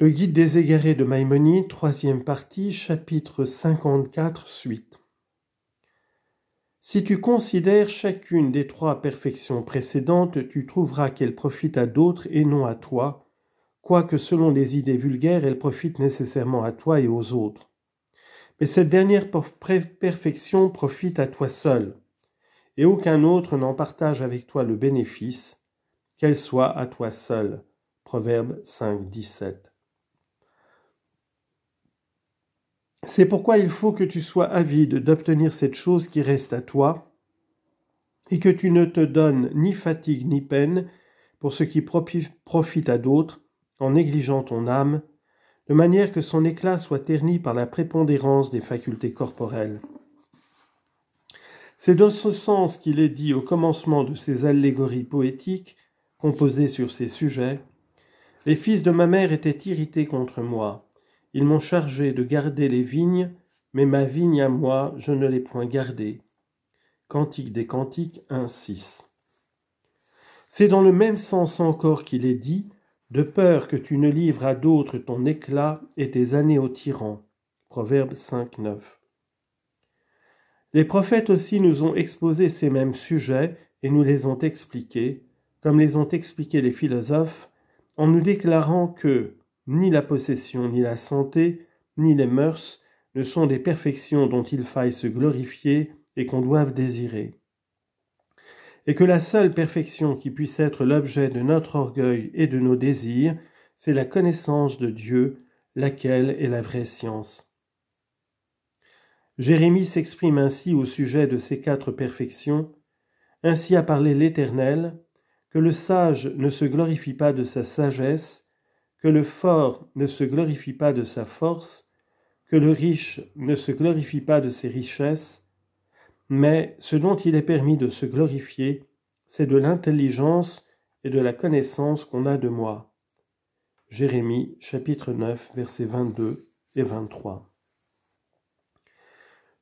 Le guide des égarés de Maïmonide, troisième partie, chapitre 54, suite. Si tu considères chacune des trois perfections précédentes, tu trouveras qu'elle profite à d'autres et non à toi, quoique selon les idées vulgaires, elle profite nécessairement à toi et aux autres. Mais cette dernière perfection profite à toi seul, et aucun autre n'en partage avec toi le bénéfice, qu'elle soit à toi seul. Proverbe 5, 17. C'est pourquoi il faut que tu sois avide d'obtenir cette chose qui reste à toi, et que tu ne te donnes ni fatigue ni peine pour ce qui profite à d'autres, en négligeant ton âme, de manière que son éclat soit terni par la prépondérance des facultés corporelles. C'est dans ce sens qu'il est dit au commencement de ces allégories poétiques, composées sur ces sujets, Les fils de ma mère étaient irrités contre moi, ils m'ont chargé de garder les vignes, mais ma vigne à moi, je ne l'ai point gardée. Cantique des Cantiques 6 C'est dans le même sens encore qu'il est dit, de peur que tu ne livres à d'autres ton éclat et tes années aux tyran. Proverbe 9 Les prophètes aussi nous ont exposé ces mêmes sujets et nous les ont expliqués, comme les ont expliqués les philosophes, en nous déclarant que ni la possession, ni la santé, ni les mœurs ne sont des perfections dont il faille se glorifier et qu'on doive désirer. Et que la seule perfection qui puisse être l'objet de notre orgueil et de nos désirs, c'est la connaissance de Dieu, laquelle est la vraie science. Jérémie s'exprime ainsi au sujet de ces quatre perfections. Ainsi a parlé l'Éternel, que le sage ne se glorifie pas de sa sagesse, que le fort ne se glorifie pas de sa force, que le riche ne se glorifie pas de ses richesses, mais ce dont il est permis de se glorifier, c'est de l'intelligence et de la connaissance qu'on a de moi. Jérémie chapitre 9 versets 22 et 23.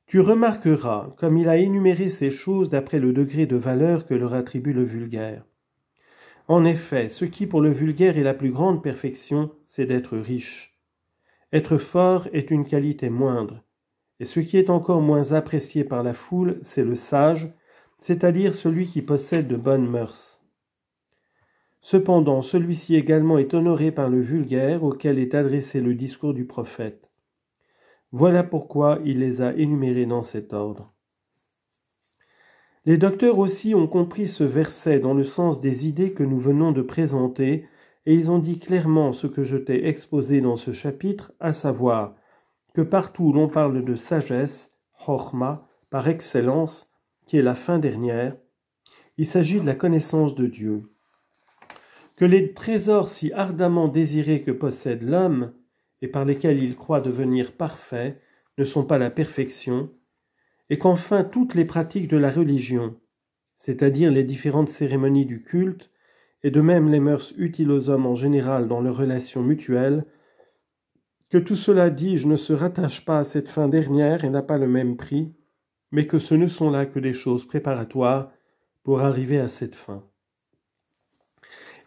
Tu remarqueras comme il a énuméré ces choses d'après le degré de valeur que leur attribue le vulgaire. En effet, ce qui pour le vulgaire est la plus grande perfection, c'est d'être riche. Être fort est une qualité moindre, et ce qui est encore moins apprécié par la foule, c'est le sage, c'est-à-dire celui qui possède de bonnes mœurs. Cependant, celui-ci également est honoré par le vulgaire auquel est adressé le discours du prophète. Voilà pourquoi il les a énumérés dans cet ordre. Les docteurs aussi ont compris ce verset dans le sens des idées que nous venons de présenter, et ils ont dit clairement ce que je t'ai exposé dans ce chapitre, à savoir que partout l'on parle de sagesse, chorma, par excellence, qui est la fin dernière, il s'agit de la connaissance de Dieu. Que les trésors si ardemment désirés que possède l'homme, et par lesquels il croit devenir parfait, ne sont pas la perfection, et qu'enfin toutes les pratiques de la religion, c'est-à-dire les différentes cérémonies du culte, et de même les mœurs utiles aux hommes en général dans leurs relations mutuelles, que tout cela, dit, je ne se rattache pas à cette fin dernière et n'a pas le même prix, mais que ce ne sont là que des choses préparatoires pour arriver à cette fin.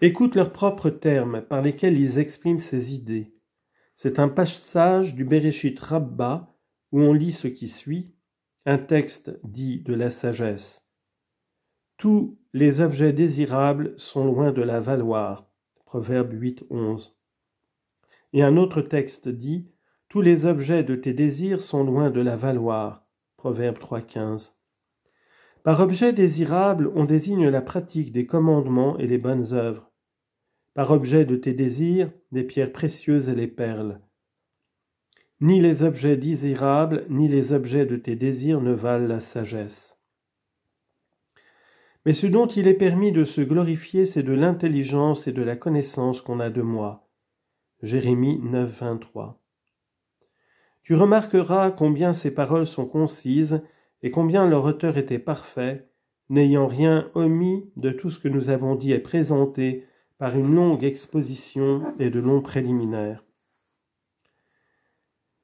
Écoute leurs propres termes par lesquels ils expriment ces idées. C'est un passage du Bereshit Rabba où on lit ce qui suit un texte dit de la sagesse. Tous les objets désirables sont loin de la valoir. Proverbe 8, 11. Et un autre texte dit Tous les objets de tes désirs sont loin de la valoir. Proverbe 3, Par objet désirable, on désigne la pratique des commandements et les bonnes œuvres. Par objet de tes désirs, des pierres précieuses et les perles. Ni les objets désirables, ni les objets de tes désirs ne valent la sagesse. Mais ce dont il est permis de se glorifier, c'est de l'intelligence et de la connaissance qu'on a de moi. Jérémie 9, Tu remarqueras combien ces paroles sont concises et combien leur auteur était parfait, n'ayant rien omis de tout ce que nous avons dit et présenté par une longue exposition et de longs préliminaires.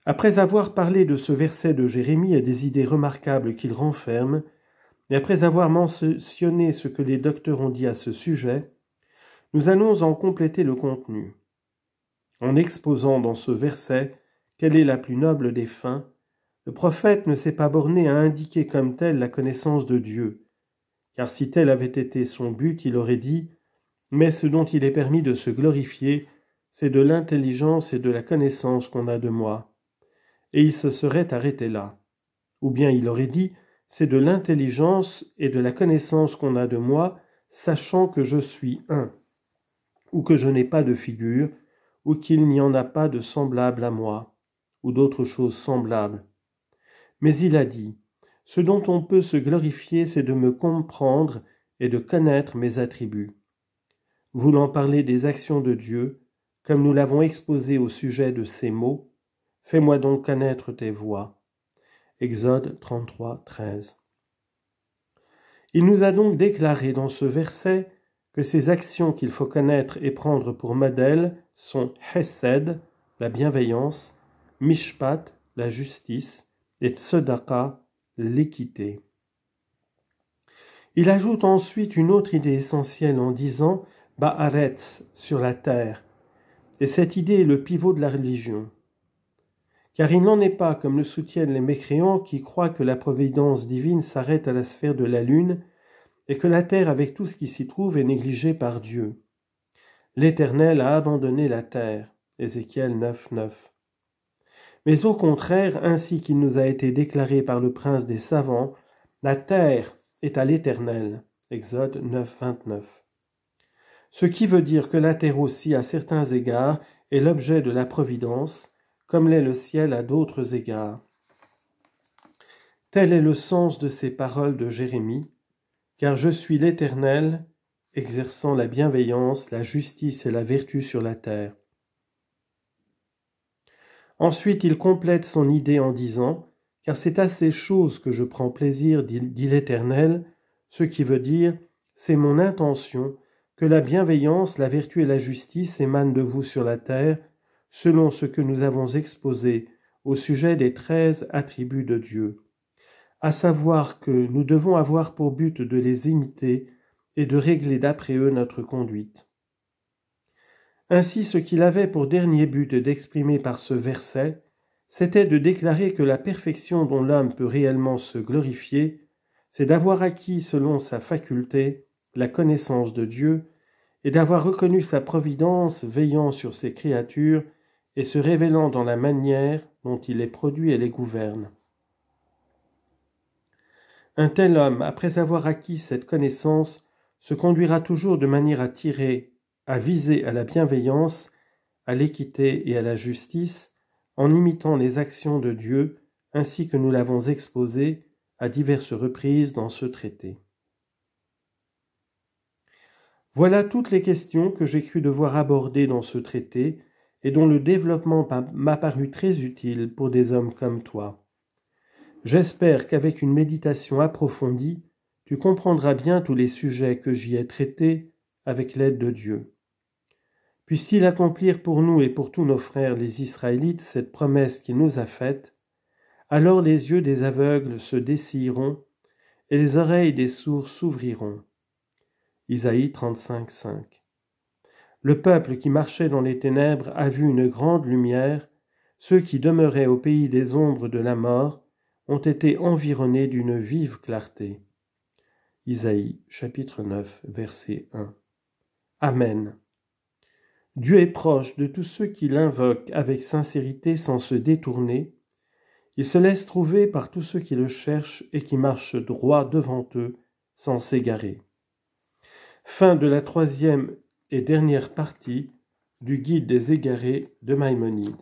Après avoir parlé de ce verset de Jérémie et des idées remarquables qu'il renferme, et après avoir mentionné ce que les docteurs ont dit à ce sujet, nous allons en compléter le contenu, en exposant dans ce verset quelle est la plus noble des fins. Le prophète ne s'est pas borné à indiquer comme telle la connaissance de Dieu, car si tel avait été son but, il aurait dit Mais ce dont il est permis de se glorifier, c'est de l'intelligence et de la connaissance qu'on a de moi et il se serait arrêté là. Ou bien il aurait dit C'est de l'intelligence et de la connaissance qu'on a de moi, sachant que je suis un, ou que je n'ai pas de figure, ou qu'il n'y en a pas de semblable à moi, ou d'autres choses semblables. Mais il a dit Ce dont on peut se glorifier, c'est de me comprendre et de connaître mes attributs. Voulant parler des actions de Dieu, comme nous l'avons exposé au sujet de ces mots, Fais-moi donc connaître tes voies. Exode 33, 13. Il nous a donc déclaré dans ce verset que ces actions qu'il faut connaître et prendre pour modèle sont Hesed, la bienveillance, Mishpat, la justice, et Tzedaka, l'équité. Il ajoute ensuite une autre idée essentielle en disant Baaretz, sur la terre. Et cette idée est le pivot de la religion car il n'en est pas, comme le soutiennent les mécréants qui croient que la providence divine s'arrête à la sphère de la Lune, et que la terre avec tout ce qui s'y trouve est négligée par Dieu. L'Éternel a abandonné la terre. Ézéchiel Mais au contraire, ainsi qu'il nous a été déclaré par le prince des savants, la terre est à l'Éternel. Exode Ce qui veut dire que la terre aussi, à certains égards, est l'objet de la providence, comme l'est le ciel à d'autres égards. Tel est le sens de ces paroles de Jérémie, car je suis l'Éternel, exerçant la bienveillance, la justice et la vertu sur la terre. Ensuite il complète son idée en disant, car c'est à ces choses que je prends plaisir, dit l'Éternel, ce qui veut dire, c'est mon intention, que la bienveillance, la vertu et la justice émanent de vous sur la terre, selon ce que nous avons exposé au sujet des treize attributs de Dieu, à savoir que nous devons avoir pour but de les imiter et de régler d'après eux notre conduite. Ainsi ce qu'il avait pour dernier but d'exprimer par ce verset, c'était de déclarer que la perfection dont l'homme peut réellement se glorifier, c'est d'avoir acquis selon sa faculté la connaissance de Dieu et d'avoir reconnu sa providence veillant sur ses créatures et se révélant dans la manière dont il les produit et les gouverne. Un tel homme, après avoir acquis cette connaissance, se conduira toujours de manière à tirer, à viser à la bienveillance, à l'équité et à la justice, en imitant les actions de Dieu, ainsi que nous l'avons exposé à diverses reprises dans ce traité. Voilà toutes les questions que j'ai cru devoir aborder dans ce traité, et dont le développement m'a paru très utile pour des hommes comme toi. J'espère qu'avec une méditation approfondie, tu comprendras bien tous les sujets que j'y ai traités avec l'aide de Dieu. Puisse-t-il accomplir pour nous et pour tous nos frères les Israélites cette promesse qu'il nous a faite, alors les yeux des aveugles se dessilleront et les oreilles des sourds s'ouvriront. Isaïe 35, 5. Le peuple qui marchait dans les ténèbres a vu une grande lumière, ceux qui demeuraient au pays des ombres de la mort ont été environnés d'une vive clarté. Isaïe chapitre 9 verset 1. Amen. Dieu est proche de tous ceux qui l'invoquent avec sincérité sans se détourner. Il se laisse trouver par tous ceux qui le cherchent et qui marchent droit devant eux sans s'égarer. Fin de la troisième et dernière partie du Guide des égarés de Maïmonide.